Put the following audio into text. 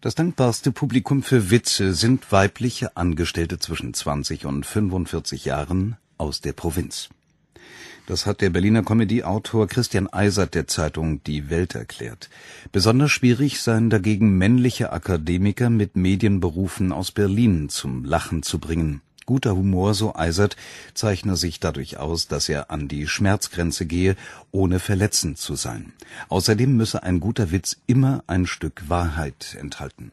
Das dankbarste Publikum für Witze sind weibliche Angestellte zwischen 20 und 45 Jahren aus der Provinz. Das hat der Berliner Comedy-Autor Christian Eisert der Zeitung Die Welt erklärt. Besonders schwierig seien dagegen männliche Akademiker mit Medienberufen aus Berlin zum Lachen zu bringen guter Humor, so Eisert, zeichne sich dadurch aus, dass er an die Schmerzgrenze gehe, ohne verletzend zu sein. Außerdem müsse ein guter Witz immer ein Stück Wahrheit enthalten